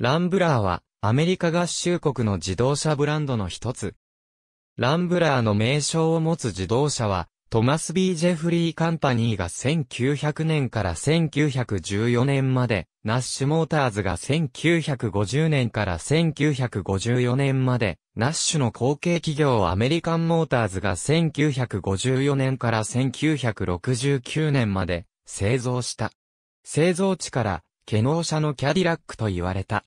ランブラーは、アメリカ合衆国の自動車ブランドの一つ。ランブラーの名称を持つ自動車は、トマス・ビー・ジェフリー・カンパニーが1900年から1914年まで、ナッシュ・モーターズが1950年から1954年まで、ナッシュの後継企業アメリカン・モーターズが1954年から1969年まで製造した。製造地から、ケノー社のキャディラックと言われた。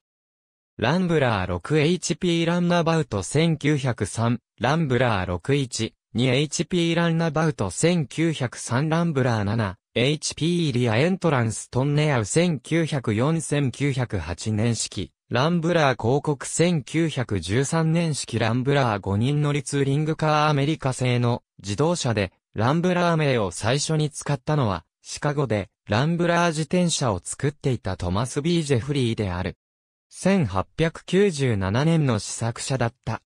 ランブラー 6HP ランナバウト1903、ランブラー61、2HP ランナバウト1903ランブラー7、HP リアエントランストンネアウ1904-1908年式、ランブラー広告1913年式ランブラー5人乗りツーリングカーアメリカ製の自動車で、ランブラー名を最初に使ったのは、シカゴで、ランブラー自転車を作っていたトマス・ビージェフリーである。1897年の試作車だった。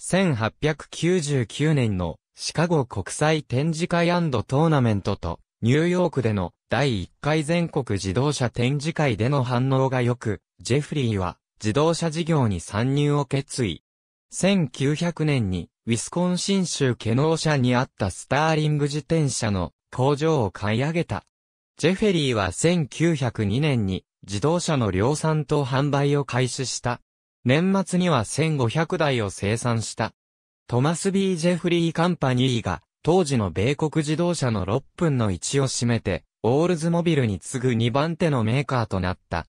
1899年のシカゴ国際展示会トーナメントとニューヨークでの第1回全国自動車展示会での反応が良く、ジェフリーは自動車事業に参入を決意。1900年にウィスコンシン州ケノー社にあったスターリング自転車の工場を買い上げた。ジェフェリーは1902年に自動車の量産と販売を開始した。年末には1500台を生産した。トマス・ビー・ジェフリー・カンパニーが当時の米国自動車の6分の1を占めて、オールズモビルに次ぐ2番手のメーカーとなった。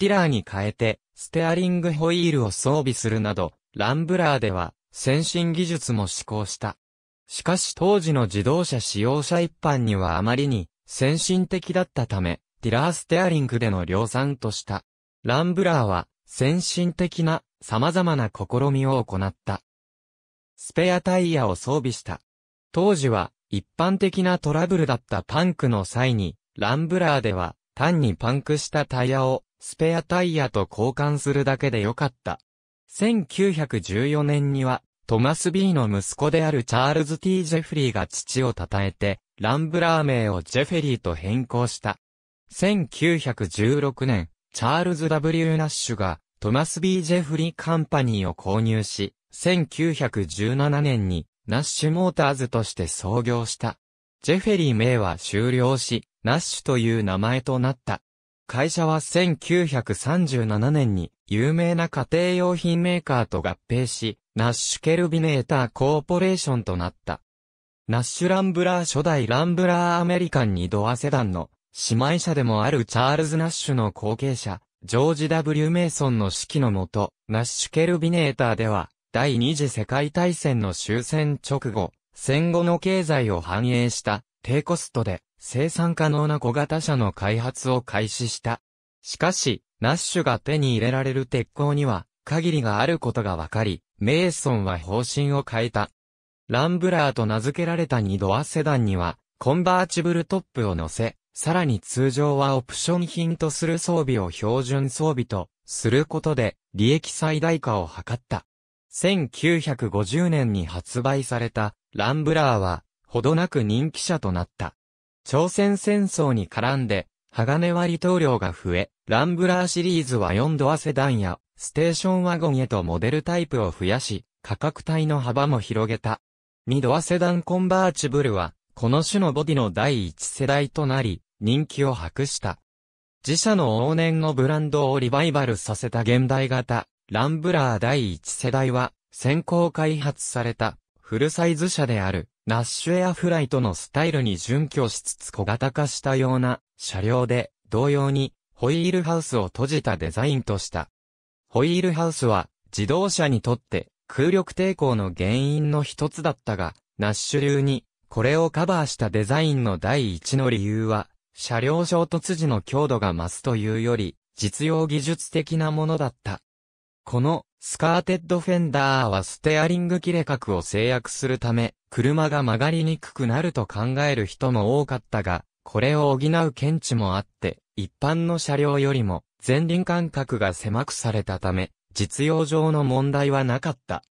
ティラーに変えて、ステアリングホイールを装備するなど、ランブラーでは、先進技術も施行した。しかし当時の自動車使用者一般にはあまりに先進的だったため、ティラーステアリングでの量産とした。ランブラーは、先進的な様々な試みを行った。スペアタイヤを装備した。当時は、一般的なトラブルだったパンクの際に、ランブラーでは、単にパンクしたタイヤを、スペアタイヤと交換するだけでよかった。1914年には、トマス・ B の息子であるチャールズ・ T・ ジェフリーが父を称えて、ランブラー名をジェフェリーと変更した。1916年、チャールズ・ W・ ナッシュがトマス・ B・ ジェフリー・カンパニーを購入し、1917年にナッシュ・モーターズとして創業した。ジェフェリー名は終了し、ナッシュという名前となった。会社は1937年に有名な家庭用品メーカーと合併し、ナッシュ・ケルビネーター・コーポレーションとなった。ナッシュ・ランブラー初代ランブラーアメリカンにドアセダンの姉妹者でもあるチャールズ・ナッシュの後継者、ジョージ・ W・ メイソンの指揮のもと、ナッシュ・ケルビネーターでは、第二次世界大戦の終戦直後、戦後の経済を反映した低コストで生産可能な小型車の開発を開始した。しかし、ナッシュが手に入れられる鉄鋼には限りがあることが分かり、メイソンは方針を変えた。ランブラーと名付けられた2ドアセダンには、コンバーチブルトップを乗せ、さらに通常はオプション品とする装備を標準装備とすることで利益最大化を図った。1950年に発売されたランブラーはほどなく人気者となった。朝鮮戦争に絡んで鋼割棟量が増え、ランブラーシリーズは4ドアセダンやステーションワゴンへとモデルタイプを増やし、価格帯の幅も広げた。ミドアセダンコンバーチブルは、この種のボディの第一世代となり、人気を博した。自社の往年のブランドをリバイバルさせた現代型、ランブラー第一世代は、先行開発された、フルサイズ車である、ナッシュエアフライトのスタイルに準拠しつつ小型化したような、車両で、同様に、ホイールハウスを閉じたデザインとした。ホイールハウスは、自動車にとって、空力抵抗の原因の一つだったが、ナッシュ流に、これをカバーしたデザインの第一の理由は、車両衝突時の強度が増すというより、実用技術的なものだった。この、スカーテッドフェンダーはステアリング切れ角を制約するため、車が曲がりにくくなると考える人も多かったが、これを補う検知もあって、一般の車両よりも前輪間隔が狭くされたため、実用上の問題はなかった。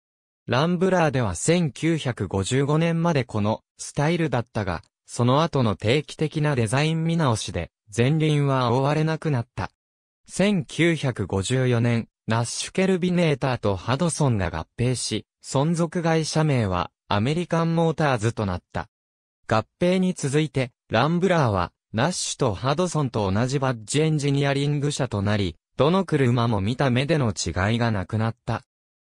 ランブラーでは1955年までこのスタイルだったが、その後の定期的なデザイン見直しで、前輪は覆われなくなった。1954年、ナッシュケルビネーターとハドソンが合併し、存続会社名はアメリカンモーターズとなった。合併に続いて、ランブラーは、ナッシュとハドソンと同じバッジエンジニアリング社となり、どの車も見た目での違いがなくなった。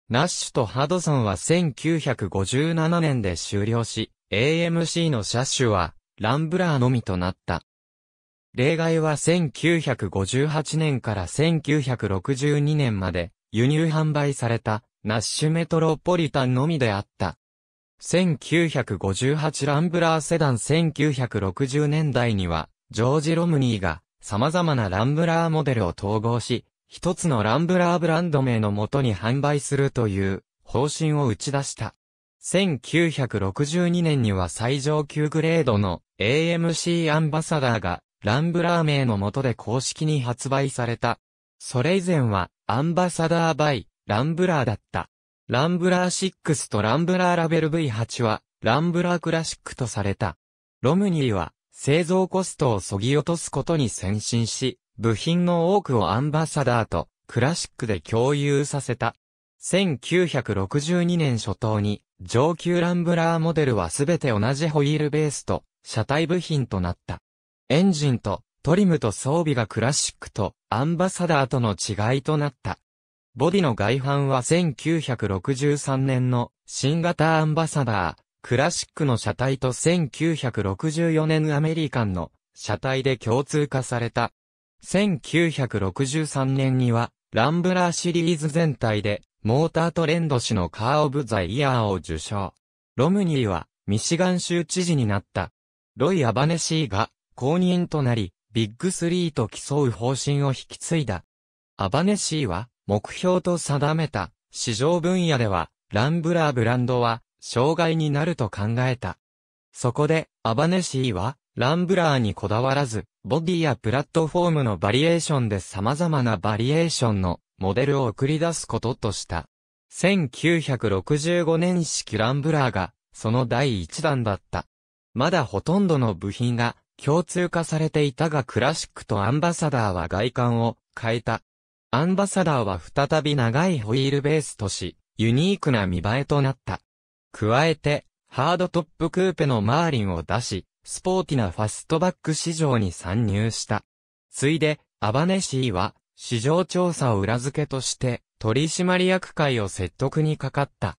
ナッシュとハドソンは1957年で終了し、AMC の車種は、ランブラーのみとなった。例外は1958年から1962年まで輸入販売されたナッシュメトロポリタンのみであった。1958ランブラーセダン1960年代にはジョージ・ロムニーが様々なランブラーモデルを統合し、一つのランブラーブランド名のもとに販売するという方針を打ち出した。1962年には最上級グレードの AMC アンバサダーがランブラー名のもとで公式に発売された。それ以前はアンバサダーバイランブラーだった。ランブラー6とランブラーラベル V8 はランブラークラシックとされた。ロムニーは製造コストを削ぎ落とすことに先進し、部品の多くをアンバサダーとクラシックで共有させた。1962年初頭に上級ランブラーモデルはすべて同じホイールベースと車体部品となった。エンジンとトリムと装備がクラシックとアンバサダーとの違いとなった。ボディの外反は1963年の新型アンバサダークラシックの車体と1964年アメリカンの車体で共通化された。1963年には、ランブラーシリーズ全体で、モータートレンド氏のカー・オブ・ザ・イヤーを受賞。ロムニーは、ミシガン州知事になった。ロイ・アバネシーが、公認となり、ビッグ3と競う方針を引き継いだ。アバネシーは、目標と定めた、市場分野では、ランブラーブランドは、障害になると考えた。そこで、アバネシーは、ランブラーにこだわらず、ボディやプラットフォームのバリエーションで様々なバリエーションのモデルを送り出すこととした。1965年式ランブラーが、その第一弾だった。まだほとんどの部品が共通化されていたがクラシックとアンバサダーは外観を変えた。アンバサダーは再び長いホイールベースとし、ユニークな見栄えとなった。加えて、ハードトップクーペのマーリンを出し、スポーティなファストバック市場に参入した。ついで、アバネシーは、市場調査を裏付けとして、取締役会を説得にかかった。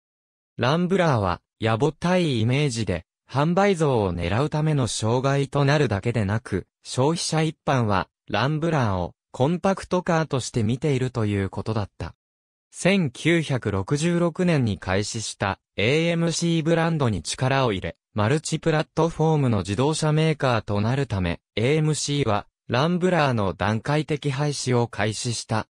ランブラーは、野暮たいイメージで、販売増を狙うための障害となるだけでなく、消費者一般は、ランブラーをコンパクトカーとして見ているということだった。1966年に開始した AMC ブランドに力を入れ、マルチプラットフォームの自動車メーカーとなるため、AMC はランブラーの段階的廃止を開始した。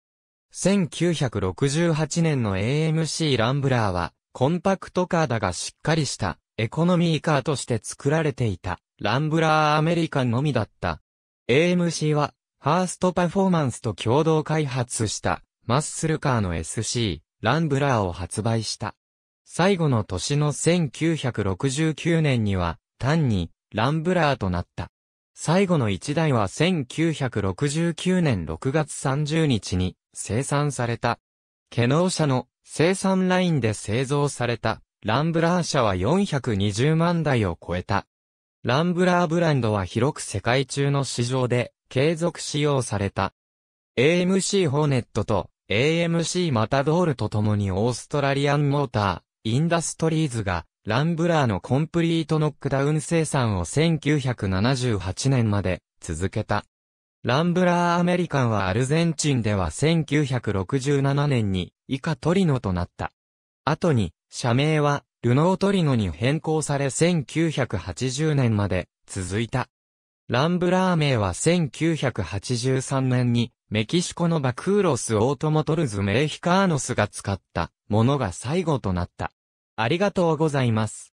1968年の AMC ランブラーは、コンパクトカーだがしっかりした、エコノミーカーとして作られていた、ランブラーアメリカのみだった。AMC は、ファーストパフォーマンスと共同開発した、マッスルカーの SC、ランブラーを発売した。最後の年の1969年には、単に、ランブラーとなった。最後の1台は1969年6月30日に生産された。ケノー社の生産ラインで製造されたランブラー社は420万台を超えた。ランブラーブランドは広く世界中の市場で継続使用された。AMC ホーネットと AMC マタドールと共にオーストラリアンモーター、インダストリーズが、ランブラーのコンプリートノックダウン生産を1978年まで続けた。ランブラーアメリカンはアルゼンチンでは1967年に以下トリノとなった。後に、社名はルノートリノに変更され1980年まで続いた。ランブラー名は1983年にメキシコのバクーロス・オートモトルズ・メーヒカーノスが使ったものが最後となった。ありがとうございます。